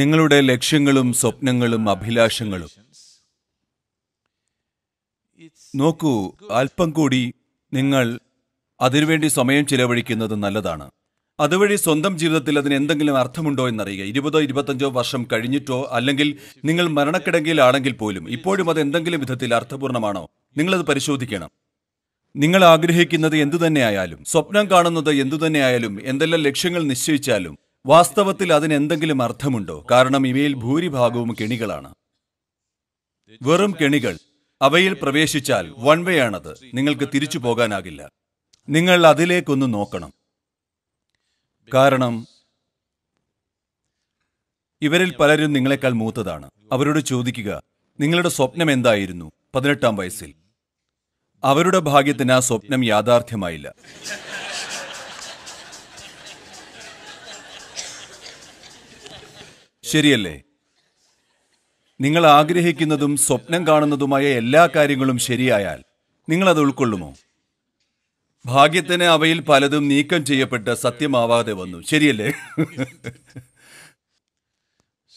നിങ്ങളുടെ ലക്ഷ്യങ്ങളും സ്വപ്നങ്ങളും അഭിലാഷങ്ങളും നോക്കൂ അല്പം കൂടി നിങ്ങൾ അതിനുവേണ്ടി സമയം ചിലവഴിക്കുന്നത് നല്ലതാണ് അതുവഴി സ്വന്തം ജീവിതത്തിൽ അതിന് എന്തെങ്കിലും അർത്ഥമുണ്ടോ എന്നറിയുക ഇരുപതോ ഇരുപത്തഞ്ചോ വർഷം കഴിഞ്ഞിട്ടോ അല്ലെങ്കിൽ നിങ്ങൾ മരണക്കിടങ്കിലാണെങ്കിൽ പോലും ഇപ്പോഴും അത് എന്തെങ്കിലും വിധത്തിൽ അർത്ഥപൂർണമാണോ നിങ്ങളത് പരിശോധിക്കണം നിങ്ങൾ ആഗ്രഹിക്കുന്നത് എന്തുതന്നെയായാലും സ്വപ്നം കാണുന്നത് എന്തുതന്നെയായാലും എന്തെല്ലാം ലക്ഷ്യങ്ങൾ നിശ്ചയിച്ചാലും വാസ്തവത്തിൽ അതിന് എന്തെങ്കിലും അർത്ഥമുണ്ടോ കാരണം ഇവയിൽ ഭൂരിഭാഗവും കെണികളാണ് വെറും കെണികൾ അവയിൽ പ്രവേശിച്ചാൽ വൺ വേ ആണത് നിങ്ങൾക്ക് തിരിച്ചു പോകാനാകില്ല നിങ്ങൾ അതിലേക്കൊന്ന് നോക്കണം കാരണം ഇവരിൽ പലരും നിങ്ങളെക്കാൾ മൂത്തതാണ് അവരോട് ചോദിക്കുക നിങ്ങളുടെ സ്വപ്നം എന്തായിരുന്നു പതിനെട്ടാം വയസ്സിൽ അവരുടെ ഭാഗ്യത്തിന് ആ സ്വപ്നം യാഥാർത്ഥ്യമായില്ല ശരിയല്ലേ നിങ്ങൾ ആഗ്രഹിക്കുന്നതും സ്വപ്നം കാണുന്നതുമായ എല്ലാ കാര്യങ്ങളും ശരിയായാൽ നിങ്ങൾ അത് ഉൾക്കൊള്ളുമോ ഭാഗ്യത്തിന് അവയിൽ പലതും നീക്കം ചെയ്യപ്പെട്ട് സത്യമാവാതെ വന്നു ശരിയല്ലേ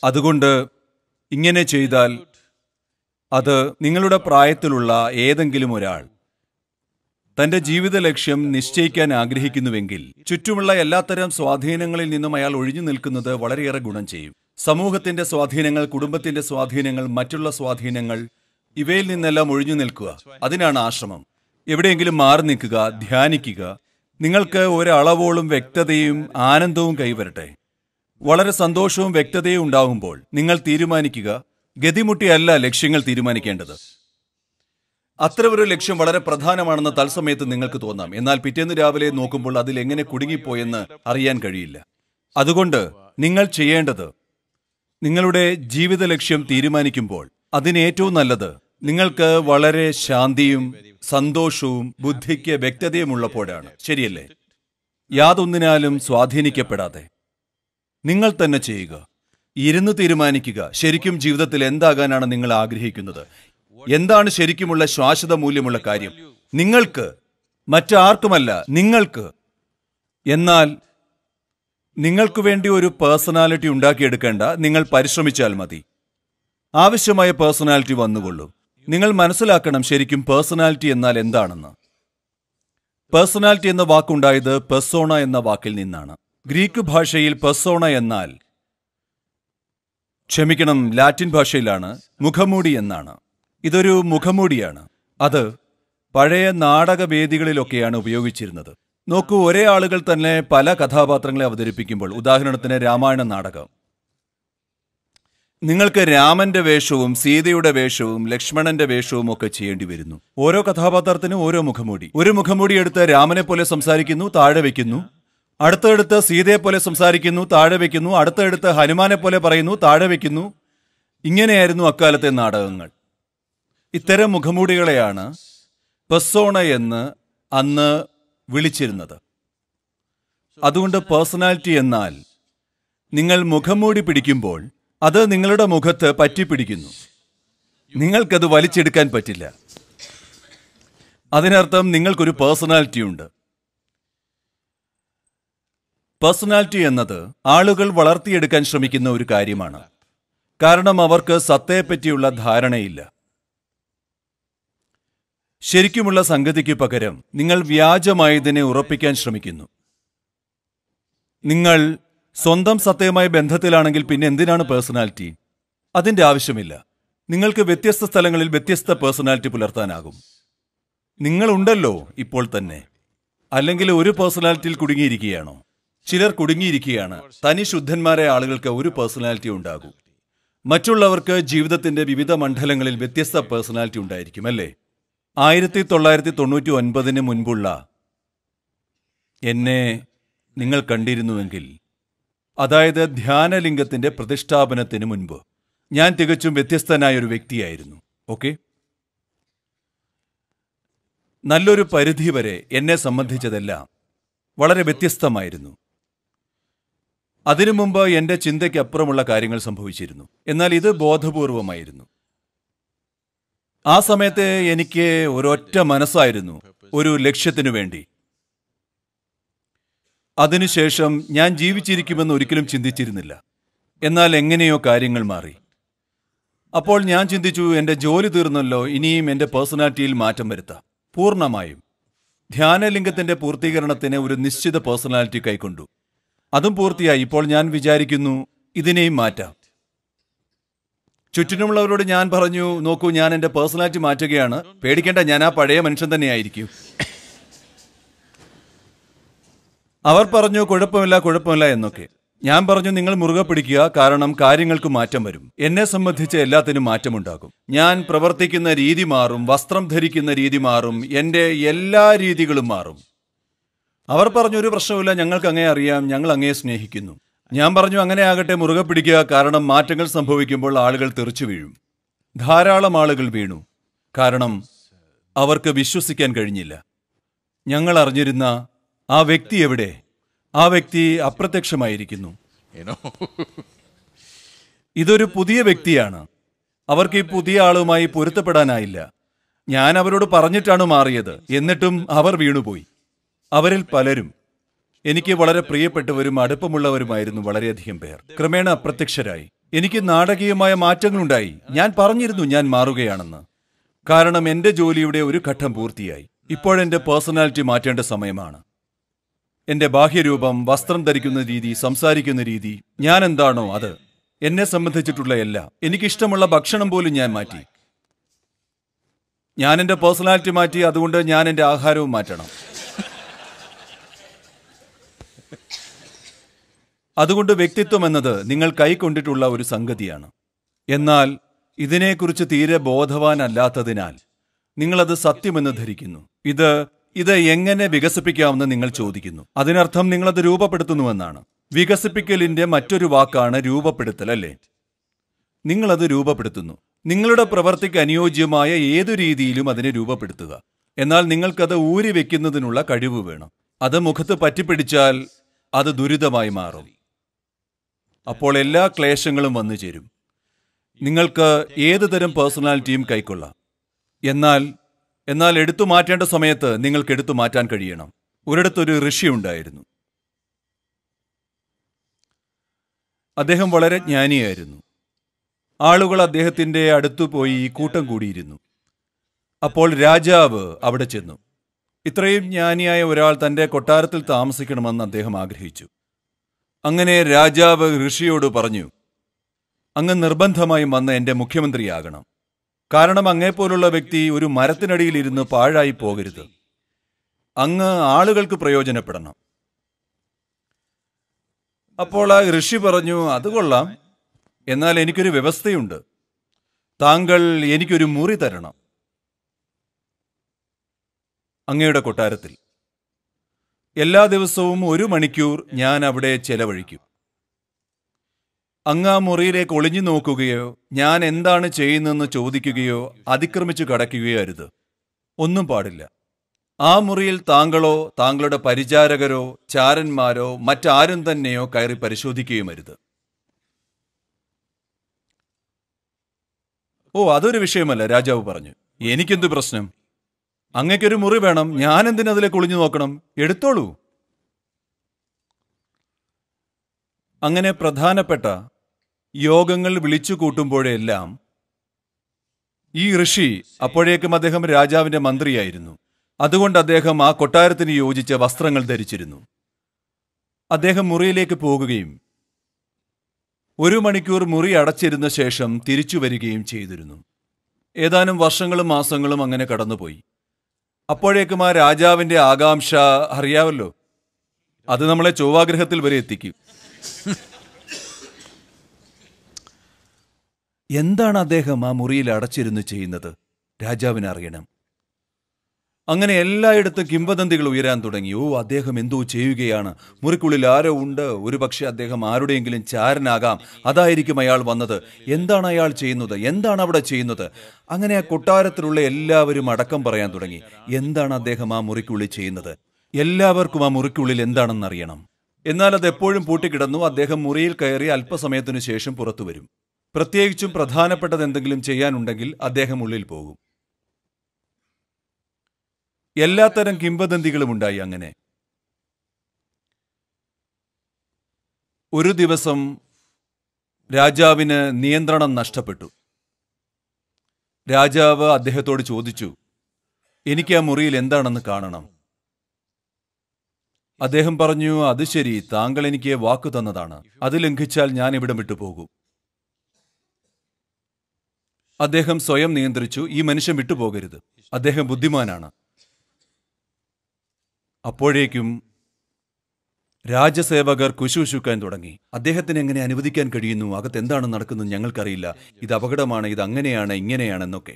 അതുകൊണ്ട് ഇങ്ങനെ ചെയ്താൽ അത് നിങ്ങളുടെ പ്രായത്തിലുള്ള ഏതെങ്കിലും ഒരാൾ തന്റെ ജീവിത ലക്ഷ്യം നിശ്ചയിക്കാൻ ആഗ്രഹിക്കുന്നുവെങ്കിൽ ചുറ്റുമുള്ള എല്ലാത്തരം സ്വാധീനങ്ങളിൽ നിന്നും അയാൾ ഒഴിഞ്ഞു നിൽക്കുന്നത് വളരെയേറെ ഗുണം ചെയ്യും സമൂഹത്തിന്റെ സ്വാധീനങ്ങൾ കുടുംബത്തിന്റെ സ്വാധീനങ്ങൾ മറ്റുള്ള സ്വാധീനങ്ങൾ ഇവയിൽ നിന്നെല്ലാം ഒഴിഞ്ഞു നിൽക്കുക അതിനാണ് ആശ്രമം എവിടെയെങ്കിലും മാറി നിൽക്കുക ധ്യാനിക്കുക നിങ്ങൾക്ക് ഒരളവോളം വ്യക്തതയും ആനന്ദവും കൈവരട്ടെ വളരെ സന്തോഷവും വ്യക്തതയും ഉണ്ടാകുമ്പോൾ നിങ്ങൾ തീരുമാനിക്കുക ഗതിമുട്ടിയല്ല ലക്ഷ്യങ്ങൾ തീരുമാനിക്കേണ്ടത് അത്ര ഒരു ലക്ഷ്യം വളരെ പ്രധാനമാണെന്ന് തത്സമയത്ത് നിങ്ങൾക്ക് തോന്നാം എന്നാൽ പിറ്റേന്ന് രാവിലെ നോക്കുമ്പോൾ അതിൽ എങ്ങനെ കുടുങ്ങിപ്പോയെന്ന് അറിയാൻ കഴിയില്ല അതുകൊണ്ട് നിങ്ങൾ ചെയ്യേണ്ടത് നിങ്ങളുടെ ജീവിത ലക്ഷ്യം തീരുമാനിക്കുമ്പോൾ അതിനേറ്റവും നല്ലത് നിങ്ങൾക്ക് വളരെ ശാന്തിയും സന്തോഷവും ബുദ്ധിക്ക് വ്യക്തതയും ഉള്ളപ്പോഴാണ് ശരിയല്ലേ യാതൊന്നിനാലും സ്വാധീനിക്കപ്പെടാതെ നിങ്ങൾ തന്നെ ചെയ്യുക ഇരുന്ന് തീരുമാനിക്കുക ശരിക്കും ജീവിതത്തിൽ എന്താകാനാണ് നിങ്ങൾ ആഗ്രഹിക്കുന്നത് എന്താണ് ശരിക്കുമുള്ള ശാശ്വത മൂല്യമുള്ള കാര്യം നിങ്ങൾക്ക് മറ്റാർക്കുമല്ല നിങ്ങൾക്ക് എന്നാൽ നിങ്ങൾക്കു വേണ്ടി ഒരു പേഴ്സണാലിറ്റി ഉണ്ടാക്കിയെടുക്കേണ്ട നിങ്ങൾ പരിശ്രമിച്ചാൽ മതി ആവശ്യമായ പേഴ്സണാലിറ്റി വന്നുകൊള്ളും നിങ്ങൾ മനസ്സിലാക്കണം ശരിക്കും പേഴ്സണാലിറ്റി എന്നാൽ എന്താണെന്ന് പേഴ്സണാലിറ്റി എന്ന വാക്കുണ്ടായത് പെർസോണ എന്ന വാക്കിൽ നിന്നാണ് ഗ്രീക്ക് ഭാഷയിൽ പെർസോണ എന്നാൽ ക്ഷമിക്കണം ലാറ്റിൻ ഭാഷയിലാണ് മുഖമൂടി എന്നാണ് ഇതൊരു മുഖമൂടിയാണ് അത് പഴയ നാടകവേദികളിലൊക്കെയാണ് ഉപയോഗിച്ചിരുന്നത് നോക്കൂ ഒരേ ആളുകൾ തന്നെ പല കഥാപാത്രങ്ങളെ അവതരിപ്പിക്കുമ്പോൾ ഉദാഹരണത്തിന് രാമായണ നാടകം നിങ്ങൾക്ക് രാമന്റെ വേഷവും സീതയുടെ വേഷവും ലക്ഷ്മണന്റെ വേഷവും ഒക്കെ ചെയ്യേണ്ടി വരുന്നു ഓരോ കഥാപാത്രത്തിനും ഓരോ മുഖമൂടി ഒരു മുഖമൂടി എടുത്ത് രാമനെ പോലെ സംസാരിക്കുന്നു താഴെ വെക്കുന്നു അടുത്തടുത്ത് സീതയെ പോലെ സംസാരിക്കുന്നു താഴെ വെക്കുന്നു അടുത്തടുത്ത് ഹനുമാനെ പോലെ പറയുന്നു താഴെ വെക്കുന്നു ഇങ്ങനെയായിരുന്നു അക്കാലത്തെ നാടകങ്ങൾ ഇത്തരം മുഖമൂടികളെയാണ് പെസോണ എന്ന് അന്ന് വിളിച്ചിരുന്നത് അതുകൊണ്ട് പേഴ്സണാലിറ്റി എന്നാൽ നിങ്ങൾ മുഖംമൂടി പിടിക്കുമ്പോൾ അത് നിങ്ങളുടെ മുഖത്ത് പറ്റിപ്പിടിക്കുന്നു നിങ്ങൾക്കത് വലിച്ചെടുക്കാൻ പറ്റില്ല അതിനർത്ഥം നിങ്ങൾക്കൊരു പേഴ്സണാലിറ്റി ഉണ്ട് പേഴ്സണാലിറ്റി എന്നത് ആളുകൾ വളർത്തിയെടുക്കാൻ ശ്രമിക്കുന്ന ഒരു കാര്യമാണ് കാരണം അവർക്ക് സത്തയെപ്പറ്റിയുള്ള ധാരണയില്ല ശരിക്കുമുള്ള സംഗതിക്ക് പകരം നിങ്ങൾ വ്യാജമായതിനെ ഉറപ്പിക്കാൻ ശ്രമിക്കുന്നു നിങ്ങൾ സ്വന്തം സത്തയുമായ ബന്ധത്തിലാണെങ്കിൽ പിന്നെ എന്തിനാണ് പേഴ്സണാലിറ്റി അതിൻ്റെ ആവശ്യമില്ല നിങ്ങൾക്ക് വ്യത്യസ്ത സ്ഥലങ്ങളിൽ വ്യത്യസ്ത പേഴ്സണാലിറ്റി പുലർത്താനാകും നിങ്ങളുണ്ടല്ലോ ഇപ്പോൾ തന്നെ അല്ലെങ്കിൽ ഒരു പേഴ്സണാലിറ്റിയിൽ കുടുങ്ങിയിരിക്കുകയാണോ ചിലർ കുടുങ്ങിയിരിക്കുകയാണ് തനി ശുദ്ധന്മാരായ ആളുകൾക്ക് ഒരു പേഴ്സണാലിറ്റി ഉണ്ടാകും മറ്റുള്ളവർക്ക് ജീവിതത്തിന്റെ വിവിധ മണ്ഡലങ്ങളിൽ വ്യത്യസ്ത പേഴ്സണാലിറ്റി ഉണ്ടായിരിക്കും അല്ലേ ആയിരത്തി തൊള്ളായിരത്തി തൊണ്ണൂറ്റി ഒൻപതിന് മുൻപുള്ള എന്നെ നിങ്ങൾ കണ്ടിരുന്നുവെങ്കിൽ അതായത് ധ്യാനലിംഗത്തിൻ്റെ പ്രതിഷ്ഠാപനത്തിന് മുൻപ് ഞാൻ തികച്ചും വ്യത്യസ്തനായ ഒരു വ്യക്തിയായിരുന്നു ഓക്കെ നല്ലൊരു പരിധി വരെ എന്നെ സംബന്ധിച്ചതെല്ലാം വളരെ വ്യത്യസ്തമായിരുന്നു അതിനു മുമ്പ് എൻ്റെ ചിന്തയ്ക്കപ്പുറമുള്ള കാര്യങ്ങൾ സംഭവിച്ചിരുന്നു എന്നാൽ ഇത് ബോധപൂർവമായിരുന്നു ആ സമയത്ത് എനിക്ക് ഒരൊറ്റ മനസ്സായിരുന്നു ഒരു ലക്ഷ്യത്തിനു വേണ്ടി അതിനുശേഷം ഞാൻ ജീവിച്ചിരിക്കുമെന്ന് ഒരിക്കലും ചിന്തിച്ചിരുന്നില്ല എന്നാൽ എങ്ങനെയോ കാര്യങ്ങൾ മാറി അപ്പോൾ ഞാൻ ചിന്തിച്ചു എൻ്റെ ജോലി തീർന്നല്ലോ ഇനിയും എൻ്റെ പേഴ്സണാലിറ്റിയിൽ മാറ്റം വരുത്താം പൂർണ്ണമായും ധ്യാനലിംഗത്തിൻ്റെ പൂർത്തീകരണത്തിന് ഒരു നിശ്ചിത പേഴ്സണാലിറ്റി കൈക്കൊണ്ടു അതും പൂർത്തിയായി ഇപ്പോൾ ഞാൻ വിചാരിക്കുന്നു ഇതിനെയും മാറ്റാം ചുറ്റിനുമുള്ളവരോട് ഞാൻ പറഞ്ഞു നോക്കൂ ഞാൻ എൻ്റെ പേഴ്സണാലിറ്റി മാറ്റുകയാണ് പേടിക്കേണ്ട ഞാൻ ആ പഴയ മനുഷ്യൻ തന്നെയായിരിക്കും അവർ പറഞ്ഞു കുഴപ്പമില്ല കുഴപ്പമില്ല എന്നൊക്കെ ഞാൻ പറഞ്ഞു നിങ്ങൾ മുറുകെ പിടിക്കുക കാരണം കാര്യങ്ങൾക്ക് മാറ്റം വരും എന്നെ സംബന്ധിച്ച് എല്ലാത്തിനും മാറ്റമുണ്ടാകും ഞാൻ പ്രവർത്തിക്കുന്ന രീതി മാറും വസ്ത്രം ധരിക്കുന്ന രീതി മാറും എൻ്റെ എല്ലാ രീതികളും മാറും അവർ പറഞ്ഞു ഒരു പ്രശ്നവുമില്ല ഞങ്ങൾക്ക് അങ്ങേ അറിയാം ഞങ്ങൾ അങ്ങേ സ്നേഹിക്കുന്നു ഞാൻ പറഞ്ഞു അങ്ങനെ ആകട്ടെ മുറുകെ പിടിക്കുക കാരണം മാറ്റങ്ങൾ സംഭവിക്കുമ്പോൾ ആളുകൾ തെറിച്ചു വീഴും ധാരാളം ആളുകൾ വീണു കാരണം അവർക്ക് വിശ്വസിക്കാൻ കഴിഞ്ഞില്ല ഞങ്ങൾ അറിഞ്ഞിരുന്ന ആ വ്യക്തി എവിടെ ആ വ്യക്തി അപ്രത്യക്ഷമായിരിക്കുന്നു ഇതൊരു പുതിയ വ്യക്തിയാണ് അവർക്ക് ഈ പുതിയ ആളുമായി പൊരുത്തപ്പെടാനായില്ല ഞാൻ അവരോട് പറഞ്ഞിട്ടാണ് മാറിയത് എന്നിട്ടും അവർ വീണുപോയി അവരിൽ പലരും എനിക്ക് വളരെ പ്രിയപ്പെട്ടവരും അടുപ്പമുള്ളവരുമായിരുന്നു വളരെയധികം പേർ ക്രമേണ അപ്രത്യക്ഷരായി എനിക്ക് നാടകീയമായ മാറ്റങ്ങളുണ്ടായി ഞാൻ പറഞ്ഞിരുന്നു ഞാൻ മാറുകയാണെന്ന് കാരണം എൻ്റെ ജോലിയുടെ ഒരു ഘട്ടം പൂർത്തിയായി ഇപ്പോഴെന്റെ പേഴ്സണാലിറ്റി മാറ്റേണ്ട സമയമാണ് എൻ്റെ ബാഹ്യരൂപം വസ്ത്രം ധരിക്കുന്ന രീതി സംസാരിക്കുന്ന രീതി ഞാൻ എന്താണോ അത് എന്നെ സംബന്ധിച്ചിട്ടുള്ള എല്ലാം എനിക്കിഷ്ടമുള്ള ഭക്ഷണം പോലും ഞാൻ മാറ്റി ഞാൻ എൻ്റെ പേഴ്സണാലിറ്റി മാറ്റി അതുകൊണ്ട് ഞാൻ എൻ്റെ ആഹാരവും മാറ്റണം അതുകൊണ്ട് വ്യക്തിത്വം എന്നത് നിങ്ങൾ കൈക്കൊണ്ടിട്ടുള്ള ഒരു സംഗതിയാണ് എന്നാൽ ഇതിനെക്കുറിച്ച് തീരെ ബോധവാനല്ലാത്തതിനാൽ നിങ്ങളത് സത്യമെന്ന് ധരിക്കുന്നു ഇത് ഇത് എങ്ങനെ വികസിപ്പിക്കാമെന്ന് നിങ്ങൾ ചോദിക്കുന്നു അതിനർത്ഥം നിങ്ങളത് രൂപപ്പെടുത്തുന്നുവെന്നാണ് വികസിപ്പിക്കലിന്റെ മറ്റൊരു വാക്കാണ് രൂപപ്പെടുത്തൽ അല്ലേ നിങ്ങളത് രൂപപ്പെടുത്തുന്നു നിങ്ങളുടെ പ്രവർത്തിക്ക് അനുയോജ്യമായ ഏതു രീതിയിലും അതിനെ രൂപപ്പെടുത്തുക എന്നാൽ നിങ്ങൾക്കത് ഊരി വെക്കുന്നതിനുള്ള കഴിവ് വേണം അത് മുഖത്ത് പറ്റിപ്പിടിച്ചാൽ അത് ദുരിതമായി മാറും അപ്പോൾ എല്ലാ ക്ലേശങ്ങളും വന്നു ചേരും നിങ്ങൾക്ക് ഏത് തരം പേഴ്സണാലിറ്റിയും കൈക്കൊള്ളാം എന്നാൽ എന്നാൽ എടുത്തു മാറ്റേണ്ട സമയത്ത് നിങ്ങൾക്ക് എടുത്തു മാറ്റാൻ കഴിയണം ഒരിടത്തൊരു ഋഷി ഉണ്ടായിരുന്നു അദ്ദേഹം വളരെ ജ്ഞാനിയായിരുന്നു ആളുകൾ അദ്ദേഹത്തിൻ്റെ അടുത്തു പോയി കൂട്ടം കൂടിയിരുന്നു അപ്പോൾ രാജാവ് അവിടെ ചെന്നു ഇത്രയും ജ്ഞാനിയായ ഒരാൾ തൻ്റെ കൊട്ടാരത്തിൽ താമസിക്കണമെന്ന് അദ്ദേഹം ആഗ്രഹിച്ചു അങ്ങനെ രാജാവ് ഋഷിയോട് പറഞ്ഞു അങ്ങ് നിർബന്ധമായും വന്ന് എൻ്റെ മുഖ്യമന്ത്രിയാകണം കാരണം അങ്ങേപ്പോലുള്ള വ്യക്തി ഒരു ഇരുന്ന് പാഴായി പോകരുത് അങ്ങ് ആളുകൾക്ക് പ്രയോജനപ്പെടണം അപ്പോൾ ആ ഋഷി പറഞ്ഞു അത് കൊള്ളാം എന്നാൽ എനിക്കൊരു വ്യവസ്ഥയുണ്ട് താങ്കൾ എനിക്കൊരു മുറി തരണം അങ്ങയുടെ കൊട്ടാരത്തിൽ എല്ലാ ദിവസവും ഒരു മണിക്കൂർ ഞാൻ അവിടെ ചെലവഴിക്കും അങ്ങാ മുറിയിലേക്ക് ഒളിഞ്ഞു നോക്കുകയോ ഞാൻ എന്താണ് ചെയ്യുന്നതെന്ന് ചോദിക്കുകയോ അതിക്രമിച്ചു കടക്കുകയോ അരുത് ഒന്നും പാടില്ല ആ മുറിയിൽ താങ്കളോ താങ്കളുടെ പരിചാരകരോ ചാരന്മാരോ മറ്റാരും തന്നെയോ കയറി പരിശോധിക്കുകയും അരുത് ഓ അതൊരു വിഷയമല്ല രാജാവ് പറഞ്ഞു എനിക്കെന്തു പ്രശ്നം അങ്ങേക്കൊരു മുറി വേണം ഞാൻ എന്തിനു അതിലേക്ക് ഒളിഞ്ഞു നോക്കണം എടുത്തോളൂ അങ്ങനെ പ്രധാനപ്പെട്ട യോഗങ്ങൾ വിളിച്ചു കൂട്ടുമ്പോഴെല്ലാം ഈ ഋഷി അപ്പോഴേക്കും അദ്ദേഹം രാജാവിന്റെ മന്ത്രിയായിരുന്നു അതുകൊണ്ട് അദ്ദേഹം ആ കൊട്ടാരത്തിന് യോജിച്ച വസ്ത്രങ്ങൾ ധരിച്ചിരുന്നു അദ്ദേഹം മുറിയിലേക്ക് പോകുകയും ഒരു മണിക്കൂർ മുറി അടച്ചിരുന്ന ശേഷം തിരിച്ചു വരികയും ചെയ്തിരുന്നു ഏതാനും വർഷങ്ങളും മാസങ്ങളും അങ്ങനെ കടന്നുപോയി അപ്പോഴേക്കും ആ രാജാവിന്റെ ആകാംക്ഷ അറിയാവല്ലോ അത് നമ്മളെ ചൊവ്വാഗ്രഹത്തിൽ വരെ എത്തിക്കും എന്താണ് അദ്ദേഹം ആ മുറിയിൽ അടച്ചിരുന്ന് ചെയ്യുന്നത് രാജാവിനറിയണം അറിയണം അങ്ങനെ എല്ലായിടത്തും കിംവദന്തികൾ ഉയരാൻ തുടങ്ങി ഓ അദ്ദേഹം എന്തോ ചെയ്യുകയാണ് മുറിക്കുള്ളിൽ ആരോ ഉണ്ട് പക്ഷേ അദ്ദേഹം ആരുടെയെങ്കിലും ചാരനാകാം അതായിരിക്കും അയാൾ വന്നത് എന്താണ് അയാൾ ചെയ്യുന്നത് എന്താണ് അവിടെ ചെയ്യുന്നത് അങ്ങനെ ആ കൊട്ടാരത്തിലുള്ള എല്ലാവരും അടക്കം പറയാൻ തുടങ്ങി എന്താണ് അദ്ദേഹം ആ മുറിക്കുള്ളിൽ ചെയ്യുന്നത് എല്ലാവർക്കും ആ മുറിക്കുള്ളിൽ എന്താണെന്ന് അറിയണം എന്നാൽ അത് എപ്പോഴും പൂട്ടിക്കിടന്നു അദ്ദേഹം മുറിയിൽ കയറി അല്പസമയത്തിനു ശേഷം പുറത്തു വരും പ്രത്യേകിച്ചും പ്രധാനപ്പെട്ടത് എന്തെങ്കിലും ചെയ്യാനുണ്ടെങ്കിൽ അദ്ദേഹം ഉള്ളിൽ പോകും എല്ലാത്തരം കിംവദന്തികളും ഉണ്ടായി അങ്ങനെ ഒരു ദിവസം രാജാവിന് നിയന്ത്രണം നഷ്ടപ്പെട്ടു രാജാവ് അദ്ദേഹത്തോട് ചോദിച്ചു എനിക്ക് ആ മുറിയിൽ എന്താണെന്ന് കാണണം അദ്ദേഹം പറഞ്ഞു അത് ശരി താങ്കൾ എനിക്ക് വാക്കു തന്നതാണ് അത് ലംഘിച്ചാൽ ഞാൻ ഇവിടം വിട്ടുപോകും അദ്ദേഹം സ്വയം നിയന്ത്രിച്ചു ഈ മനുഷ്യൻ വിട്ടുപോകരുത് അദ്ദേഹം ബുദ്ധിമാനാണ് അപ്പോഴേക്കും രാജ്യസേവകർ കുശുശുക്കാൻ തുടങ്ങി അദ്ദേഹത്തിന് എങ്ങനെ അനുവദിക്കാൻ കഴിയുന്നു അകത്ത് എന്താണ് നടക്കുന്നത് ഞങ്ങൾക്കറിയില്ല ഇത് അപകടമാണ് ഇത് അങ്ങനെയാണ് ഇങ്ങനെയാണെന്നൊക്കെ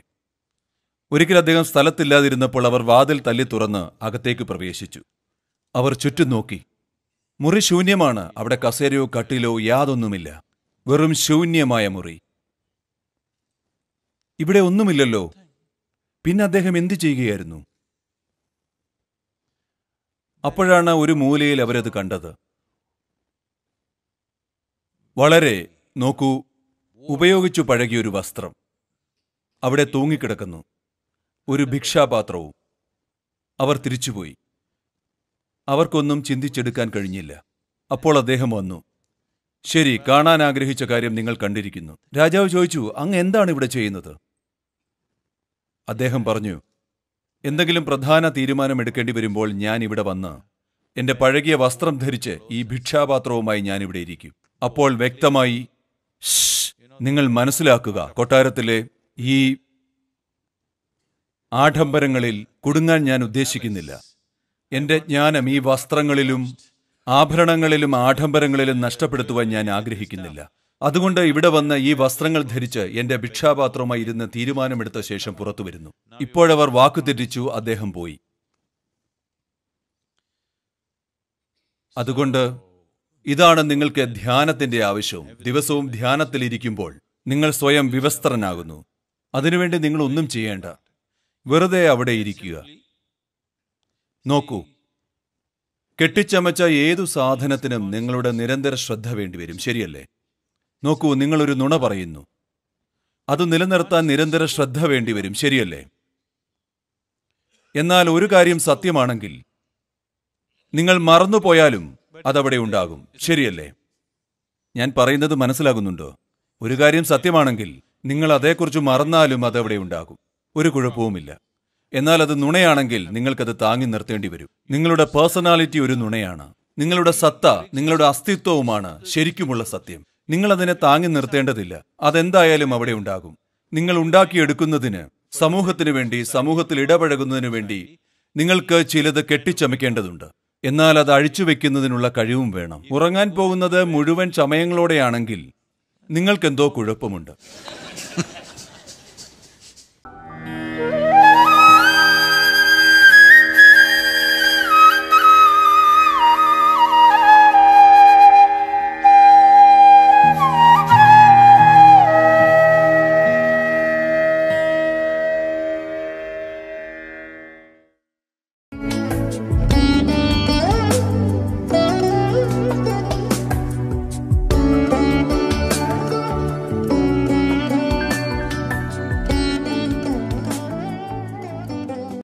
ഒരിക്കൽ അദ്ദേഹം സ്ഥലത്തില്ലാതിരുന്നപ്പോൾ അവർ വാതിൽ തല്ലി തുറന്ന് അകത്തേക്ക് പ്രവേശിച്ചു അവർ ചുറ്റും നോക്കി മുറി ശൂന്യമാണ് അവിടെ കസേരയോ കട്ടിലോ യാതൊന്നുമില്ല വെറും ശൂന്യമായ മുറി ഇവിടെ ഒന്നുമില്ലല്ലോ പിന്നെ അദ്ദേഹം എന്തു ചെയ്യുകയായിരുന്നു അപ്പോഴാണ് ഒരു മൂലയിൽ അവരത് കണ്ടത് വളരെ നോക്കൂ ഉപയോഗിച്ചു പഴകിയൊരു വസ്ത്രം അവിടെ തൂങ്ങിക്കിടക്കുന്നു ഒരു ഭിക്ഷാപാത്രവും അവർ തിരിച്ചുപോയി അവർക്കൊന്നും ചിന്തിച്ചെടുക്കാൻ കഴിഞ്ഞില്ല അപ്പോൾ അദ്ദേഹം വന്നു ശരി കാണാൻ ആഗ്രഹിച്ച കാര്യം നിങ്ങൾ കണ്ടിരിക്കുന്നു രാജാവ് ചോദിച്ചു അങ്ങ് എന്താണ് ഇവിടെ ചെയ്യുന്നത് അദ്ദേഹം പറഞ്ഞു എന്തെങ്കിലും പ്രധാന തീരുമാനമെടുക്കേണ്ടി വരുമ്പോൾ ഞാൻ ഇവിടെ വന്ന് എൻ്റെ പഴകിയ വസ്ത്രം ധരിച്ച് ഈ ഭിക്ഷാപാത്രവുമായി ഞാൻ ഇവിടെ ഇരിക്കും അപ്പോൾ വ്യക്തമായി നിങ്ങൾ മനസ്സിലാക്കുക കൊട്ടാരത്തിലെ ഈ ആഡംബരങ്ങളിൽ കുടുങ്ങാൻ ഞാൻ ഉദ്ദേശിക്കുന്നില്ല എൻ്റെ ജ്ഞാനം ഈ വസ്ത്രങ്ങളിലും ആഭരണങ്ങളിലും ആഡംബരങ്ങളിലും നഷ്ടപ്പെടുത്തുവാൻ ഞാൻ ആഗ്രഹിക്കുന്നില്ല അതുകൊണ്ട് ഇവിടെ വന്ന് ഈ വസ്ത്രങ്ങൾ ധരിച്ച് എന്റെ ഭിക്ഷാപാത്രവുമായി ഇരുന്ന് തീരുമാനമെടുത്ത ശേഷം പുറത്തു വരുന്നു ഇപ്പോഴവർ വാക്കുതെറ്റിച്ചു അദ്ദേഹം പോയി അതുകൊണ്ട് ഇതാണ് നിങ്ങൾക്ക് ധ്യാനത്തിന്റെ ആവശ്യവും ദിവസവും ധ്യാനത്തിലിരിക്കുമ്പോൾ നിങ്ങൾ സ്വയം വിവസ്ത്രനാകുന്നു അതിനുവേണ്ടി നിങ്ങൾ ഒന്നും ചെയ്യേണ്ട വെറുതെ അവിടെ ഇരിക്കുക നോക്കൂ കെട്ടിച്ചമച്ച ഏതു സാധനത്തിനും നിങ്ങളുടെ നിരന്തര ശ്രദ്ധ വേണ്ടിവരും ശരിയല്ലേ നോക്കൂ നിങ്ങളൊരു നുണ പറയുന്നു അത് നിലനിർത്താൻ നിരന്തര ശ്രദ്ധ വേണ്ടിവരും ശരിയല്ലേ എന്നാൽ ഒരു കാര്യം സത്യമാണെങ്കിൽ നിങ്ങൾ മറന്നുപോയാലും അതവിടെ ഉണ്ടാകും ശരിയല്ലേ ഞാൻ പറയുന്നത് മനസ്സിലാകുന്നുണ്ടോ ഒരു കാര്യം സത്യമാണെങ്കിൽ നിങ്ങൾ അതേക്കുറിച്ച് മറന്നാലും അതവിടെ ഉണ്ടാകും ഒരു കുഴപ്പവുമില്ല എന്നാൽ അത് നുണയാണെങ്കിൽ നിങ്ങൾക്കത് താങ്ങി നിർത്തേണ്ടി വരും നിങ്ങളുടെ പേഴ്സണാലിറ്റി ഒരു നുണയാണ് നിങ്ങളുടെ സത്ത നിങ്ങളുടെ അസ്തിത്വവുമാണ് ശരിക്കുമുള്ള സത്യം നിങ്ങൾ അതിനെ താങ്ങി നിർത്തേണ്ടതില്ല അതെന്തായാലും അവിടെ ഉണ്ടാകും നിങ്ങൾ ഉണ്ടാക്കിയെടുക്കുന്നതിന് സമൂഹത്തിന് വേണ്ടി സമൂഹത്തിൽ ഇടപഴകുന്നതിനു വേണ്ടി നിങ്ങൾക്ക് ചിലത് കെട്ടിച്ചമയ്ക്കേണ്ടതുണ്ട് എന്നാൽ അത് അഴിച്ചു വെക്കുന്നതിനുള്ള കഴിവും വേണം ഉറങ്ങാൻ പോകുന്നത് മുഴുവൻ ചമയങ്ങളോടെയാണെങ്കിൽ നിങ്ങൾക്കെന്തോ കുഴപ്പമുണ്ട്